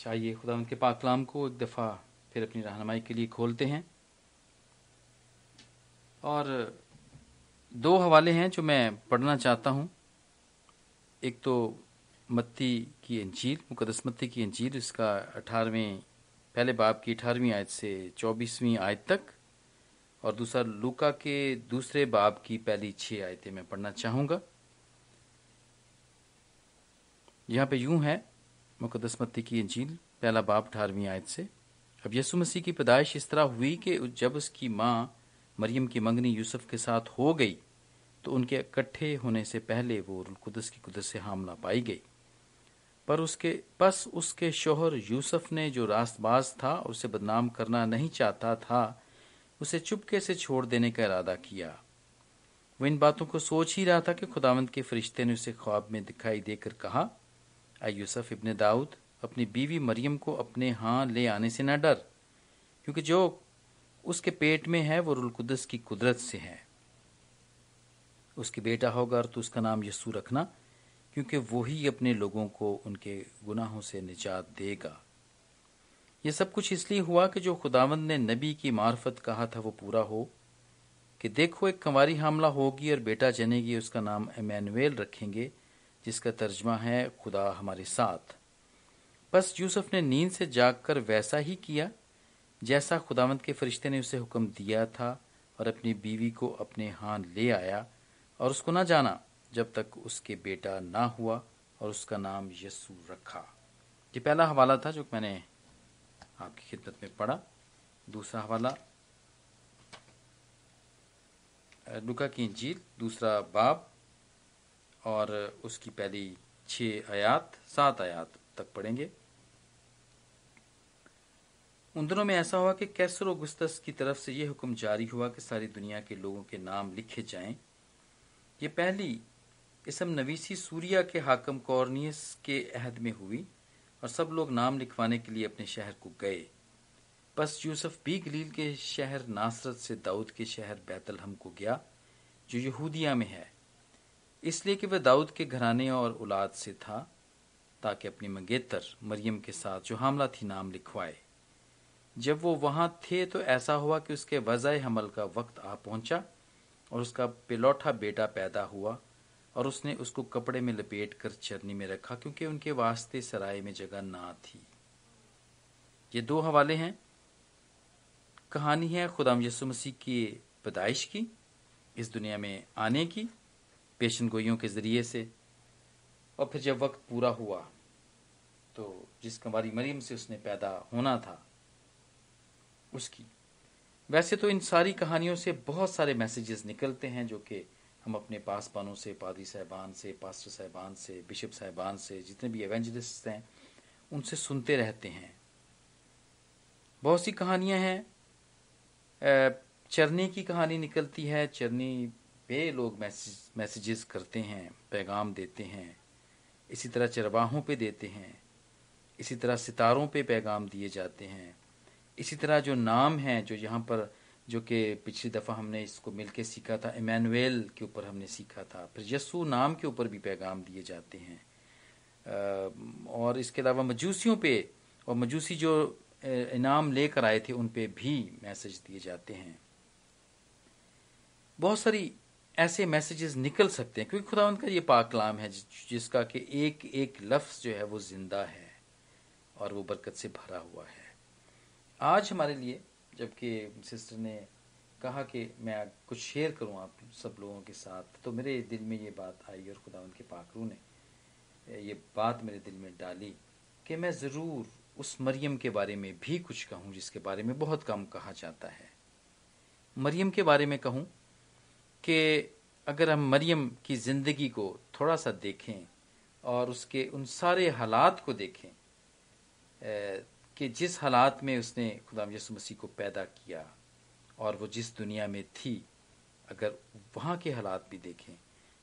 चाहिए खुदा उनके पाकलाम को एक दफ़ा फिर अपनी रहनमाई के लिए खोलते हैं और दो हवाले हैं जो मैं पढ़ना चाहता हूँ एक तो मत्ती की अंजीर मुकदस मत्ती की अंजीर इसका अठारहवें पहले बाप की अठारहवीं आयत से चौबीसवीं आयत तक और दूसरा लूका के दूसरे बाब की पहली छः आयतें मैं पढ़ना चाहूँगा यहाँ पे यूं है मुकदस मत्ती की झील पहला बाप अठारहवीं आयत से अब यसु मसीह की पैदाइश इस तरह हुई कि जब उसकी माँ मरियम की मंगनी यूसुफ के साथ हो गई तो उनके इकट्ठे होने से पहले वो कुदस की कुदस से हामला पाई गई पर उसके बस उसके शोहर यूसुफ ने जो रास्तबाज था उसे बदनाम करना नहीं चाहता था उसे चुपके से छोड़ देने का इरादा किया वो इन बातों को सोच ही रहा था कि खुदावंत के फरिश्ते ने उसे ख्वाब में दिखाई देकर कहा यूसुफ इब्ने दाऊद अपनी बीवी मरियम को अपने हाँ ले आने से ना डर क्योंकि जो उसके पेट में है वो रुलकुदस की कुदरत से है उसके बेटा होगा तो उसका नाम यसू रखना क्योंकि वो ही अपने लोगों को उनके गुनाहों से निजात देगा ये सब कुछ इसलिए हुआ कि जो खुदावंद ने नबी की मार्फत कहा था वो पूरा हो कि देखो एक कंवारी हमला होगी और बेटा जनेगी उसका नाम एमैनुएल रखेंगे जिसका तर्जमा है खुदा हमारे साथ बस यूसुफ ने नींद से जाग कर वैसा ही किया जैसा खुदावंत के फरिश्ते ने उसे हुक्म दिया था और अपनी बीवी को अपने हाथ ले आया और उसको ना जाना जब तक उसके बेटा ना हुआ और उसका नाम यसू रखा ये पहला हवाला था जो मैंने आपकी खिदमत में पढ़ा दूसरा हवाला लुका की इंजील दूसरा बाब और उसकी पहली छः आयात सात आयात तक पढ़ेंगे उन दिनों में ऐसा हुआ कि कैसर गुस्तस की तरफ से यह हुक्म जारी हुआ कि सारी दुनिया के लोगों के नाम लिखे जाएं। ये पहली इसम नवीसी सूर्या के हाकम कॉर्नियस के अहद में हुई और सब लोग नाम लिखवाने के लिए अपने शहर को गए बस यूसुफ भी गलील के शहर नासरत से दाऊद के शहर बैतलहम को गया जो यहूदिया में है इसलिए कि वह दाऊद के घराने और औलाद से था ताकि अपनी मंगेतर मरियम के साथ जो हमला थी नाम लिखवाए जब वो वहाँ थे तो ऐसा हुआ कि उसके वजह हमल का वक्त आ पहुँचा और उसका पिलौठा बेटा पैदा हुआ और उसने उसको कपड़े में लपेट कर चरनी में रखा क्योंकि उनके वास्ते सराय में जगह ना थी ये दो हवाले हैं कहानी है खुदाम यसु मसीह की पैदाइश की इस दुनिया में आने की पेशन गोइयों के ज़रिए से और फिर जब वक्त पूरा हुआ तो जिस कमारी मरीम से उसने पैदा होना था उसकी वैसे तो इन सारी कहानियों से बहुत सारे मैसेजेस निकलते हैं जो कि हम अपने पासबानों से पादरी साहबान से पास्टर साहबान से बिशप साहबान से जितने भी एवेंजलिस्ट हैं उनसे सुनते रहते हैं बहुत सी कहानियाँ हैं चरनी की कहानी निकलती है चरनी पे लोग मैसेज मैसेजेस करते हैं पैगाम देते हैं इसी तरह चरवाहों पे देते हैं इसी तरह सितारों पे पैगाम दिए जाते हैं इसी तरह जो नाम हैं जो यहाँ पर जो कि पिछली दफ़ा हमने इसको मिलके सीखा था इमानुएल के ऊपर हमने सीखा था फिर यसु नाम के ऊपर भी पैगाम दिए जाते हैं और इसके अलावा मजूसियों पे और मजूसी जो इनाम लेकर आए थे उन पे भी मैसेज दिए जाते हैं बहुत सारी ऐसे मैसेजेस निकल सकते हैं क्योंकि खुदा उनका ये कलाम है जिसका कि एक एक लफ्ज़ जो है वो ज़िंदा है और वो बरकत से भरा हुआ है आज हमारे लिए जबकि सिस्टर ने कहा कि मैं कुछ शेयर करूं आप सब लोगों के साथ तो मेरे दिल में ये बात आई और खुदा उनके पाकरू ने ये बात मेरे दिल में डाली कि मैं ज़रूर उस मरियम के बारे में भी कुछ कहूँ जिसके बारे में बहुत कम कहा जाता है मरियम के बारे में कहूँ कि अगर हम मरियम की ज़िंदगी को थोड़ा सा देखें और उसके उन सारे हालात को देखें कि जिस हालात में उसने खुदा यसु मसीह को पैदा किया और वो जिस दुनिया में थी अगर वहाँ के हालात भी देखें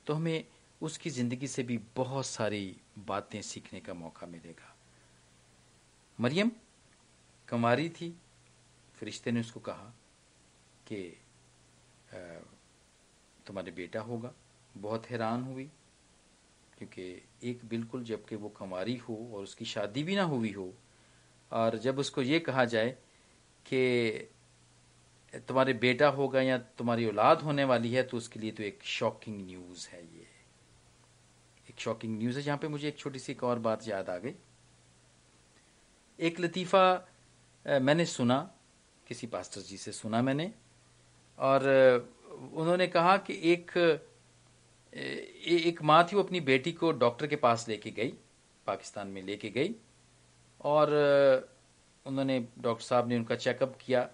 तो हमें उसकी ज़िंदगी से भी बहुत सारी बातें सीखने का मौका मिलेगा मरियम कंवारी थी फरिश्ते ने उसको कहा कि तुम्हारे बेटा होगा बहुत हैरान हुई क्योंकि एक बिल्कुल जबकि वो कंवारी हो और उसकी शादी भी ना हुई हो और जब उसको ये कहा जाए कि तुम्हारे बेटा होगा या तुम्हारी औलाद होने वाली है तो उसके लिए तो एक शॉकिंग न्यूज़ है ये एक शॉकिंग न्यूज़ है जहाँ पे मुझे एक छोटी सी एक और बात याद आ गई एक लतीफ़ा मैंने सुना किसी पास्टर जी से सुना मैंने और उन्होंने कहा कि एक एक माँ थी वो अपनी बेटी को डॉक्टर के पास लेके गई पाकिस्तान में लेके गई और उन्होंने डॉक्टर साहब ने उनका चेकअप किया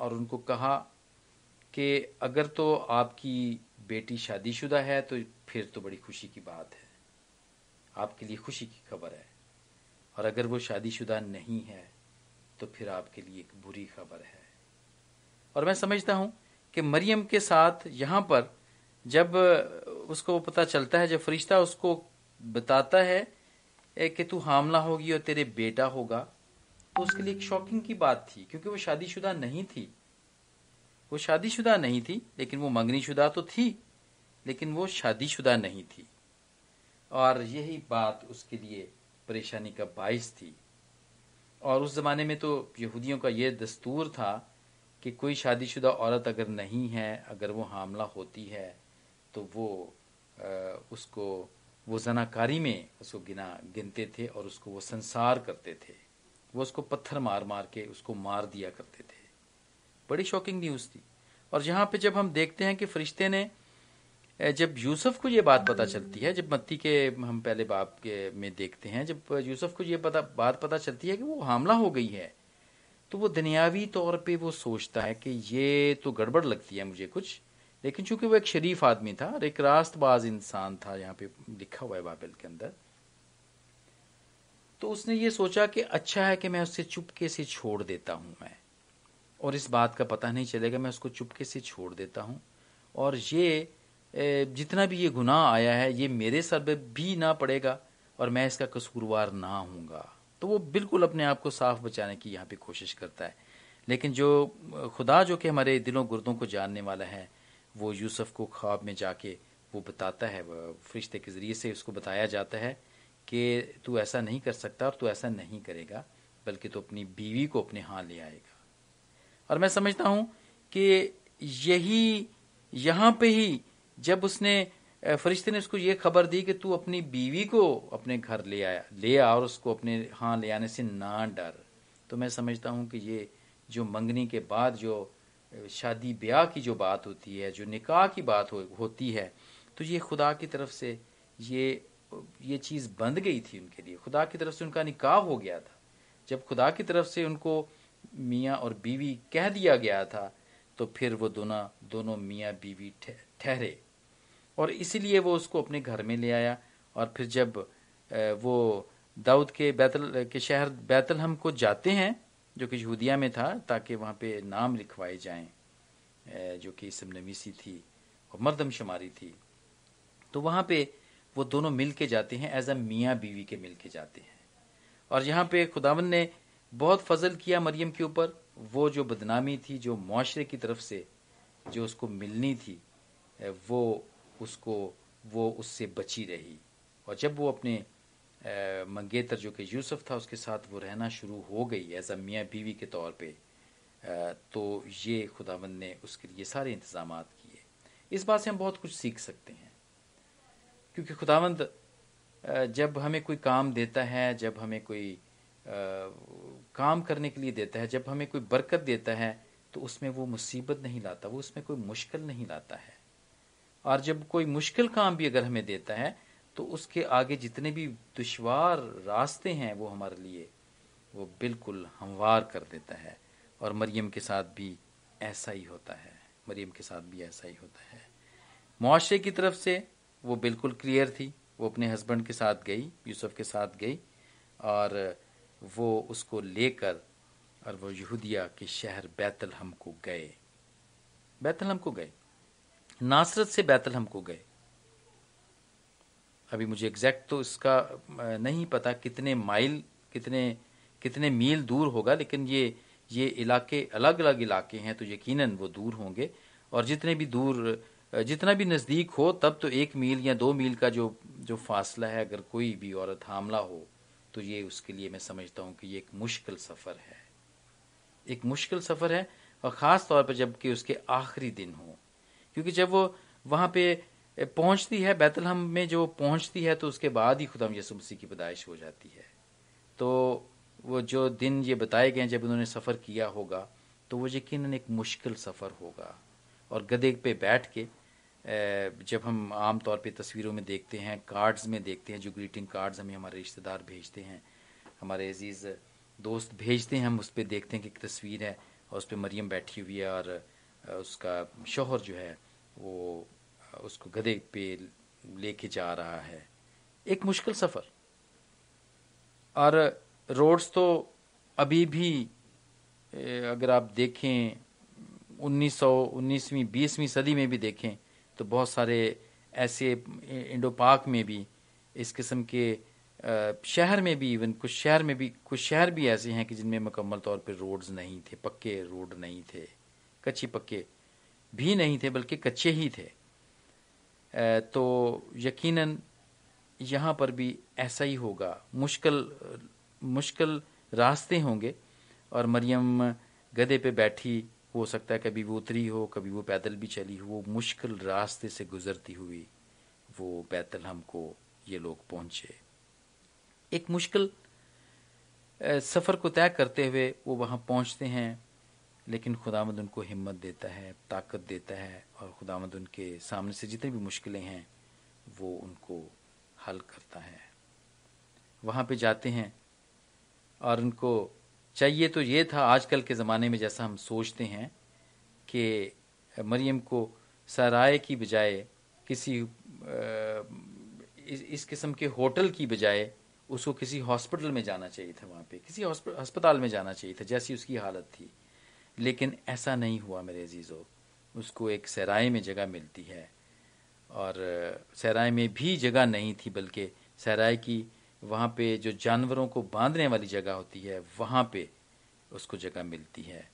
और उनको कहा कि अगर तो आपकी बेटी शादीशुदा है तो फिर तो बड़ी खुशी की बात है आपके लिए खुशी की खबर है और अगर वो शादीशुदा नहीं है तो फिर आपके लिए एक बुरी खबर है और मैं समझता हूँ कि मरियम के साथ यहां पर जब उसको पता चलता है जब फरिश्ता उसको बताता है कि तू हामला होगी और तेरे बेटा होगा तो उसके लिए एक शॉकिंग की बात थी क्योंकि वो शादीशुदा नहीं थी वो शादीशुदा नहीं थी लेकिन वो मंगनीशुदा तो थी लेकिन वो शादीशुदा नहीं थी और यही बात उसके लिए परेशानी का बायस थी और उस ज़माने में तो यहूदियों का यह दस्तूर था कि कोई शादीशुदा औरत अगर नहीं है अगर वो हामला होती है तो वो उसको वो जनाकारी में उसको गिना गिनते थे और उसको वो संसार करते थे वो उसको पत्थर मार मार के उसको मार दिया करते थे बड़ी शॉकिंग न्यूज़ थी और यहाँ पे जब हम देखते हैं कि फरिश्ते ने जब यूसुफ को ये बात पता चलती है जब मत्ती के हम पहले बाप के में देखते हैं जब यूसुफ को ये पता बात पता चलती है कि वो हमला हो गई है तो वो दुनियावी तौर पे वो सोचता है कि ये तो गड़बड़ लगती है मुझे कुछ लेकिन चूंकि वो एक शरीफ आदमी था और एक रास्तबाज इंसान था यहाँ पे लिखा हुआ है बाबिल के अंदर तो उसने ये सोचा कि अच्छा है कि मैं उससे चुपके से छोड़ देता हूँ मैं और इस बात का पता नहीं चलेगा मैं उसको चुपके से छोड़ देता हूँ और ये जितना भी ये गुनाह आया है ये मेरे सर पर भी ना पड़ेगा और मैं इसका कसूरवार ना हूँगा तो वो बिल्कुल अपने आप को साफ बचाने की यहाँ पे कोशिश करता है लेकिन जो खुदा जो कि हमारे दिलों गुर्दों को जानने वाला है वो यूसुफ को ख्वाब में जाके वो बताता है फरिश्ते के ज़रिए से उसको बताया जाता है कि तू ऐसा नहीं कर सकता और तू ऐसा नहीं करेगा बल्कि तू अपनी बीवी को अपने हाथ ले आएगा और मैं समझता हूँ कि यही यहाँ पे ही जब उसने फरिश्ते ने उसको ये खबर दी कि तू अपनी बीवी को अपने घर ले आया ले आ और उसको अपने हाँ ले आने से ना डर तो मैं समझता हूँ कि ये जो मंगनी के बाद जो शादी ब्याह की जो बात होती है जो निकाह की बात हो, होती है तो ये खुदा की तरफ से ये ये चीज़ बंद गई थी उनके लिए खुदा की तरफ से उनका निकाह हो गया था जब खुदा की तरफ से उनको मियाँ और बीवी कह दिया गया था तो फिर वो दोनों दोनों मियाँ बीवी ठहरे और इसीलिए वो उसको अपने घर में ले आया और फिर जब वो दाऊद के बैतल के शहर बैतलहम को जाते हैं जो कि यहूदिया में था ताकि वहाँ पे नाम लिखवाए जाएं जो कि सबनवीसी थी और मरदमशुमारी थी तो वहाँ पे वो दोनों मिल के जाते हैं एज अ मियाँ बीवी के मिल के जाते हैं और यहाँ पे खुदावन ने बहुत फजल किया मरियम के ऊपर वो जो बदनामी थी जो माशरे की तरफ से जो उसको मिलनी थी वो उसको वो उससे बची रही और जब वो अपने मंगेतर जो कि यूसुफ था उसके साथ वो रहना शुरू हो गई एज अ मियाँ बीवी के तौर पे तो ये खुदावंद ने उसके लिए सारे इंतज़ाम किए इस बात से हम बहुत कुछ सीख सकते हैं क्योंकि खुदावंद जब हमें कोई काम देता है जब हमें कोई काम करने के लिए देता है जब हमें कोई बरकत देता है तो उसमें वो मुसीबत नहीं लाता वो उसमें कोई मुश्किल नहीं लाता है और जब कोई मुश्किल काम भी अगर हमें देता है तो उसके आगे जितने भी दुशवार रास्ते हैं वो हमारे लिए वो बिल्कुल हमवार कर देता है और मरियम के साथ भी ऐसा ही होता है मरियम के साथ भी ऐसा ही होता है मुआशरे की तरफ से वो बिल्कुल क्लियर थी वो अपने हस्बैंड के साथ गई यूसुफ के साथ गई और वो उसको लेकर और वो यहूदिया के शहर बैतलहम को गए बैतलहम को गए नासरत से बैतलहम को गए अभी मुझे एग्जैक्ट तो इसका नहीं पता कितने माइल कितने कितने मील दूर होगा लेकिन ये ये इलाके अलग अलग इलाके हैं तो यकीनन वो दूर होंगे और जितने भी दूर जितना भी नज़दीक हो तब तो एक मील या दो मील का जो जो फासला है अगर कोई भी औरत हामला हो तो ये उसके लिए मैं समझता हूँ कि ये एक मुश्किल सफ़र है एक मुश्किल सफ़र है और ख़ास तौर पर जबकि उसके आखिरी दिन हों क्योंकि जब वो वहां पे पहुंचती है बैतलहम में जो पहुंचती है तो उसके बाद ही खुदा यसु मसीह की पैदाइश हो जाती है तो वो जो दिन ये बताए गए जब उन्होंने सफ़र किया होगा तो वो यकीन एक मुश्किल सफ़र होगा और गधे पे बैठ के जब हम आम तौर पे तस्वीरों में देखते हैं कार्ड्स में देखते हैं जो ग्रीटिंग कार्ड्स हमें हमारे रिश्तेदार भेजते हैं हमारे अजीज़ दोस्त भेजते हैं हम उस पर देखते हैं कि एक तस्वीर है और उस पर मरियम बैठी हुई है और उसका शोहर जो है वो उसको गधे पे लेके जा रहा है एक मुश्किल सफ़र और रोड्स तो अभी भी अगर आप देखें 1900 19वीं 20वीं सदी में भी देखें तो बहुत सारे ऐसे इंडो पाक में भी इस किस्म के शहर में भी इवन कुछ शहर में भी कुछ शहर भी ऐसे हैं कि जिनमें मुकम्मल तौर पर रोड्स नहीं थे पक्के रोड नहीं थे कच्ची पक्के भी नहीं थे बल्कि कच्चे ही थे तो यकीनन यहाँ पर भी ऐसा ही होगा मुश्किल मुश्किल रास्ते होंगे और मरियम गधे पे बैठी हो सकता है कभी वो उतरी हो कभी वो पैदल भी चली हो वो मुश्किल रास्ते से गुजरती हुई वो पैदल हमको ये लोग पहुंचे एक मुश्किल सफ़र को तय करते हुए वो वहाँ पहुँचते हैं लेकिन खुदामद उनको हिम्मत देता है ताकत देता है और खुदामद उनके सामने से जितने भी मुश्किलें हैं वो उनको हल करता है वहाँ पे जाते हैं और उनको चाहिए तो ये था आजकल के ज़माने में जैसा हम सोचते हैं कि मरियम को सराय की बजाय किसी इस, इस किस्म के होटल की बजाय उसको किसी हॉस्पिटल में जाना चाहिए था वहाँ पे किसी अस्पताल में जाना चाहिए था जैसी उसकी हालत थी लेकिन ऐसा नहीं हुआ मेरे अजीज़ो उसको एक सराय में जगह मिलती है और सराय में भी जगह नहीं थी बल्कि सराय की वहाँ पे जो जानवरों को बांधने वाली जगह होती है वहाँ पे उसको जगह मिलती है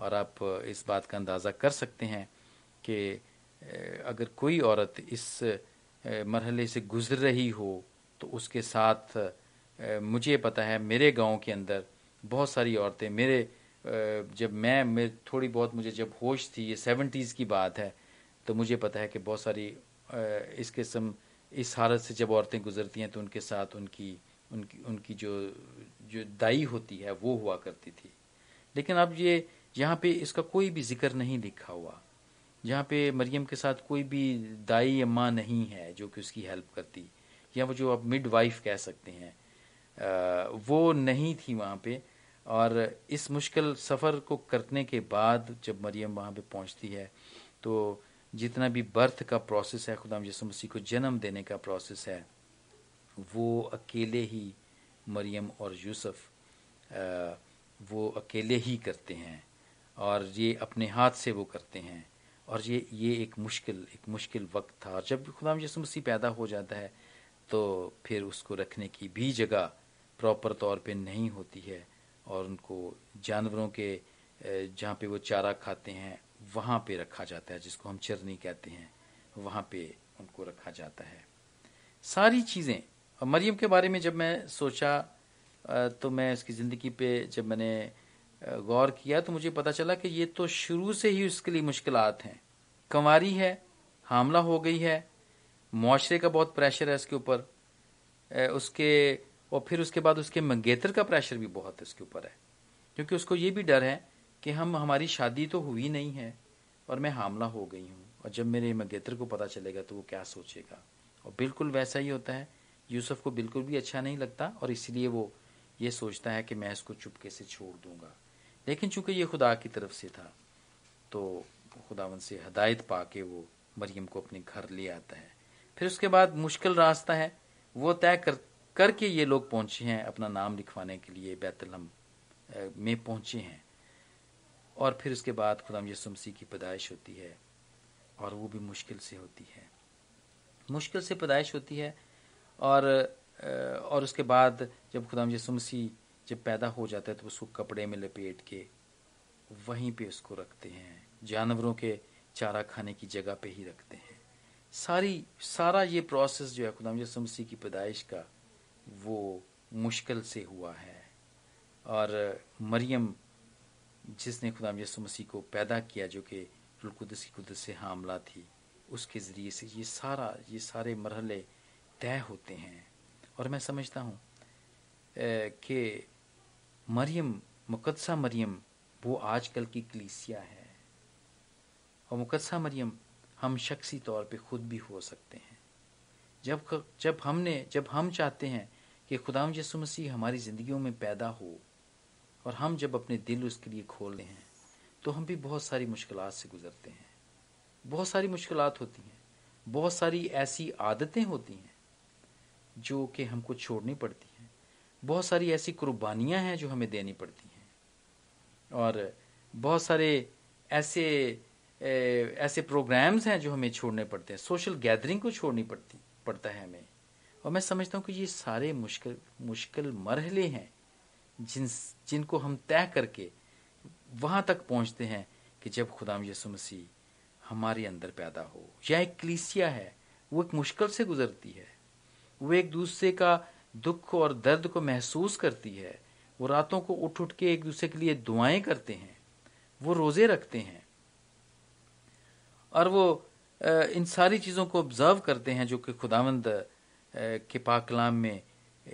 और आप इस बात का अंदाज़ा कर सकते हैं कि अगर कोई औरत इस मरहले से गुज़र रही हो तो उसके साथ मुझे पता है मेरे गांव के अंदर बहुत सारी औरतें मेरे जब मैं थोड़ी बहुत मुझे जब होश थी ये सेवेंटीज़ की बात है तो मुझे पता है कि बहुत सारी इस किस्म इस हालत से जब औरतें गुजरती हैं तो उनके साथ उनकी उनकी उनकी जो जो दाई होती है वो हुआ करती थी लेकिन अब ये यहाँ पे इसका कोई भी जिक्र नहीं लिखा हुआ यहाँ पे मरियम के साथ कोई भी दाई अम्मा नहीं है जो कि उसकी हेल्प करती या वो जो आप मिड वाइफ कह सकते हैं वो नहीं थी वहाँ पे और इस मुश्किल सफ़र को करने के बाद जब मरियम वहाँ पे पहुँचती है तो जितना भी बर्थ का प्रोसेस है खुदाम यसु मसीह को जन्म देने का प्रोसेस है वो अकेले ही मरियम और यूसुफ वो अकेले ही करते हैं और ये अपने हाथ से वो करते हैं और ये ये एक मुश्किल एक मुश्किल वक्त था और जब खुदाम यसु मसीह पैदा हो जाता है तो फिर उसको रखने की भी जगह प्रॉपर तौर पे नहीं होती है और उनको जानवरों के जहाँ पे वो चारा खाते हैं वहाँ पे रखा जाता है जिसको हम चरनी कहते हैं वहाँ पे उनको रखा जाता है सारी चीज़ें और मरियम के बारे में जब मैं सोचा तो मैं उसकी ज़िंदगी पे जब मैंने गौर किया तो मुझे पता चला कि ये तो शुरू से ही उसके लिए मुश्किल हैं कंवारी है हामला हो गई है माशरे का बहुत प्रेशर है इसके ऊपर उसके और फिर उसके बाद उसके मंगेतर का प्रेशर भी बहुत उसके ऊपर है क्योंकि उसको ये भी डर है कि हम हमारी शादी तो हुई नहीं है और मैं हामला हो गई हूँ और जब मेरे मंगेतर को पता चलेगा तो वो क्या सोचेगा और बिल्कुल वैसा ही होता है यूसुफ को बिल्कुल भी अच्छा नहीं लगता और इसलिए वो ये सोचता है कि मैं इसको चुपके से छोड़ दूंगा लेकिन चूंकि ये खुदा की तरफ से था तो खुदावन से हदायत पा के वो मरियम को अपने घर ले आता है फिर उसके बाद मुश्किल रास्ता है वो तय कर करके ये लोग पहुंचे हैं अपना नाम लिखवाने के लिए बैतलम में पहुंचे हैं और फिर उसके बाद खुदाम यसुमसी की पैदाइश होती है और वो भी मुश्किल से होती है मुश्किल से पैदाइश होती है और और उसके बाद जब खुदाम यसुमसी जब पैदा हो जाता है तो उसको कपड़े में लपेट के वहीं पे उसको रखते हैं जानवरों के चारा खाने की जगह पे ही रखते हैं सारी सारा ये प्रोसेस जो है खुदाम यसुमसी की पैदाइश का वो मुश्किल से हुआ है और मरियम जिसने खुदा यसु मसीह को पैदा किया जो कि रुलकुदस की कुदस से हामला थी उसके ज़रिए से ये सारा ये सारे मरहले तय होते हैं और मैं समझता हूँ कि मरियम मुकदसा मरियम वो आजकल की कलीसिया है और मुकदसा मरियम हम शख्सी तौर पे ख़ुद भी हो सकते हैं जब जब हमने जब हम चाहते हैं कि खुदाम यसु मसीह हमारी ज़िंदगियों में पैदा हो और हम जब अपने दिल उसके लिए खोलते हैं तो हम भी बहुत सारी मुश्किल से गुज़रते हैं बहुत सारी मुश्किल होती हैं बहुत सारी ऐसी आदतें होती हैं जो कि हमको छोड़नी पड़ती हैं बहुत सारी ऐसी कुर्बानियां हैं जो हमें देनी पड़ती हैं और बहुत सारे ऐसे ऐसे प्रोग्राम्स हैं जो हमें छोड़ने पड़ते हैं सोशल गैदरिंग को छोड़नी पड़ती पड़ता है हमें और मैं समझता हूँ कि ये सारे मुश्किल मुश्किल मरहले हैं जिन जिनको हम तय करके वहाँ तक पहुँचते हैं कि जब खुदाम यसु मसीह हमारे अंदर पैदा हो या एक क्लीसिया है वो एक मुश्किल से गुजरती है वो एक दूसरे का दुख और दर्द को महसूस करती है वो रातों को उठ उठ के एक दूसरे के लिए दुआएं करते हैं वो रोज़े रखते हैं और वो इन सारी चीज़ों को ऑब्जर्व करते हैं जो कि खुदावंद के पाकलाम में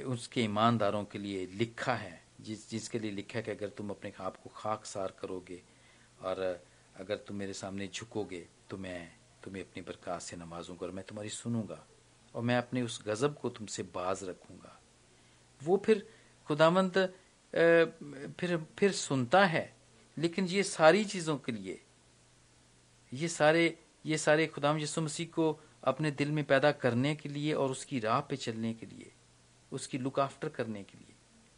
उसके ईमानदारों के लिए लिखा है जिस जिसके लिए लिखा है कि अगर तुम अपने आप को खाक सार करोगे और अगर तुम मेरे सामने झुकोगे तो मैं तुम्हें अपनी बरकत से नमाजूंगा और मैं तुम्हारी सुनूंगा और मैं अपने उस गज़ब को तुमसे बाज रखूंगा वो फिर खुदामंद फिर फिर सुनता है लेकिन ये सारी चीज़ों के लिए ये सारे ये सारे खुदाम यसु मसीह को अपने दिल में पैदा करने के लिए और उसकी राह पे चलने के लिए उसकी लुक आफ्टर करने के लिए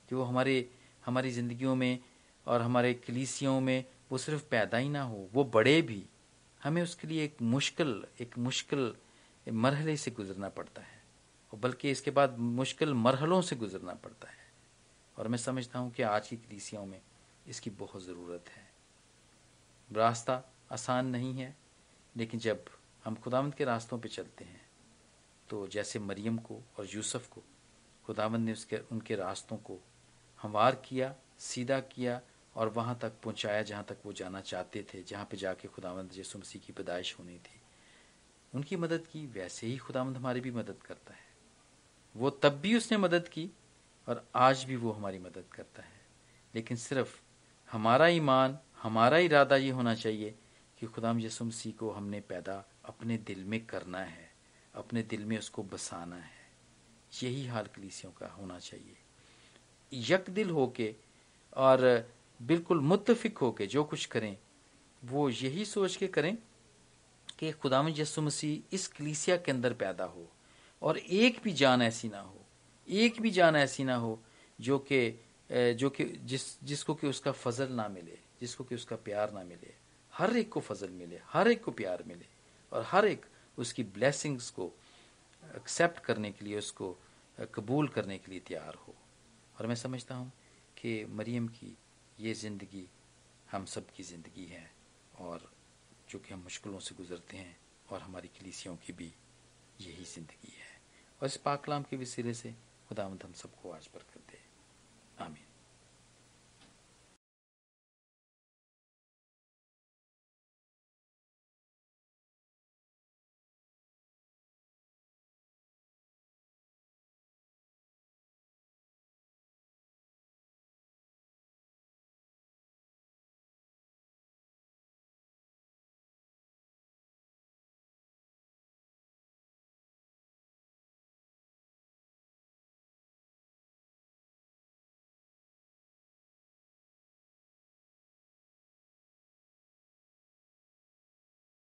कि वो हमारे हमारी ज़िंदगियों में और हमारे कलीसियों में वो सिर्फ पैदा ही ना हो वो बड़े भी हमें उसके लिए एक मुश्किल एक मुश्किल मरहले से गुजरना पड़ता है और बल्कि इसके बाद मुश्किल मरहलों से गुजरना पड़ता है और मैं समझता हूँ कि आज की कलीसियों में इसकी बहुत ज़रूरत है रास्ता आसान नहीं है लेकिन जब हम खुदावंद के रास्तों पे चलते हैं तो जैसे मरियम को और यूसुफ को खुदावंद ने उसके उनके रास्तों को हमवार किया सीधा किया और वहाँ तक पहुँचाया जहाँ तक वो जाना चाहते थे जहाँ पे जाके खुदावंद यसु मसीह की पैदाइश होनी थी उनकी मदद की वैसे ही खुदावंद हमारी भी मदद करता है वो तब भी उसने मदद की और आज भी वो हमारी मदद करता है लेकिन सिर्फ हमारा ईमान हमारा इरादा ये होना चाहिए कि खुदाम यसु मसीह को हमने पैदा अपने दिल में करना है अपने दिल में उसको बसाना है यही हाल कलीसियों का होना चाहिए यक दिल हो के और बिल्कुल मुतफिक होके जो कुछ करें वो यही सोच के करें कि खुदाम यसु मसीह इस कलीसिया के अंदर पैदा हो और एक भी जान ऐसी ना हो एक भी जान ऐसी ना हो जो कि जो कि जिस जिसको कि उसका फजल ना मिले जिसको कि उसका प्यार ना मिले हर एक को फजल मिले हर एक को प्यार मिले और हर एक उसकी ब्लेसिंग्स को एक्सेप्ट करने के लिए उसको कबूल करने के लिए तैयार हो और मैं समझता हूँ कि मरीम की ये ज़िंदगी हम सब की ज़िंदगी है और चूँकि हम मुश्किलों से गुज़रते हैं और हमारी कलीसियों की भी यही ज़िंदगी है और इस पाकलाम के वसीले से खुदा हम सबको आज पर करते दे आमीन